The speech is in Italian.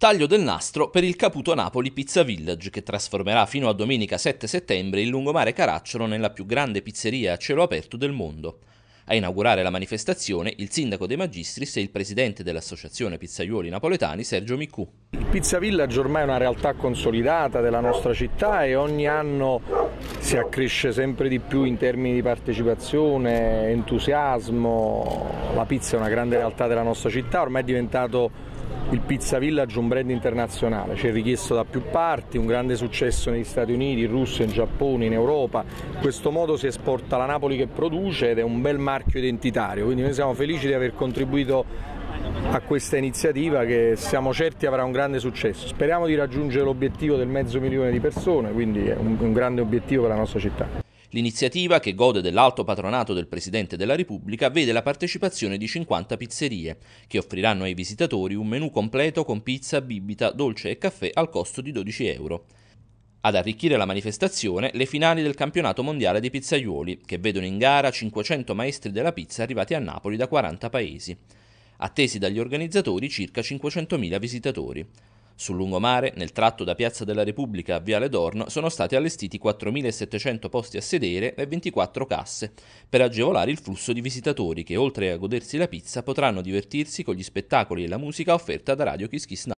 Taglio del nastro per il Caputo Napoli Pizza Village che trasformerà fino a domenica 7 settembre il lungomare Caracciolo nella più grande pizzeria a cielo aperto del mondo. A inaugurare la manifestazione il sindaco dei Magistris e il presidente dell'associazione pizzaiuoli napoletani Sergio Miccu. Il Pizza Village ormai è una realtà consolidata della nostra città e ogni anno si accresce sempre di più in termini di partecipazione, entusiasmo. La pizza è una grande realtà della nostra città, ormai è diventato il Pizza Village è un brand internazionale, ci è richiesto da più parti, un grande successo negli Stati Uniti, in Russia, in Giappone, in Europa. In questo modo si esporta la Napoli che produce ed è un bel marchio identitario, quindi noi siamo felici di aver contribuito a questa iniziativa che siamo certi avrà un grande successo. Speriamo di raggiungere l'obiettivo del mezzo milione di persone, quindi è un grande obiettivo per la nostra città. L'iniziativa, che gode dell'alto patronato del Presidente della Repubblica, vede la partecipazione di 50 pizzerie, che offriranno ai visitatori un menù completo con pizza, bibita, dolce e caffè al costo di 12 euro. Ad arricchire la manifestazione le finali del campionato mondiale dei pizzaiuoli, che vedono in gara 500 maestri della pizza arrivati a Napoli da 40 paesi. Attesi dagli organizzatori circa 500.000 visitatori. Sul lungomare, nel tratto da Piazza della Repubblica a Viale Dorno, sono stati allestiti 4.700 posti a sedere e 24 casse, per agevolare il flusso di visitatori che, oltre a godersi la pizza, potranno divertirsi con gli spettacoli e la musica offerta da Radio Kiss Kiss Now.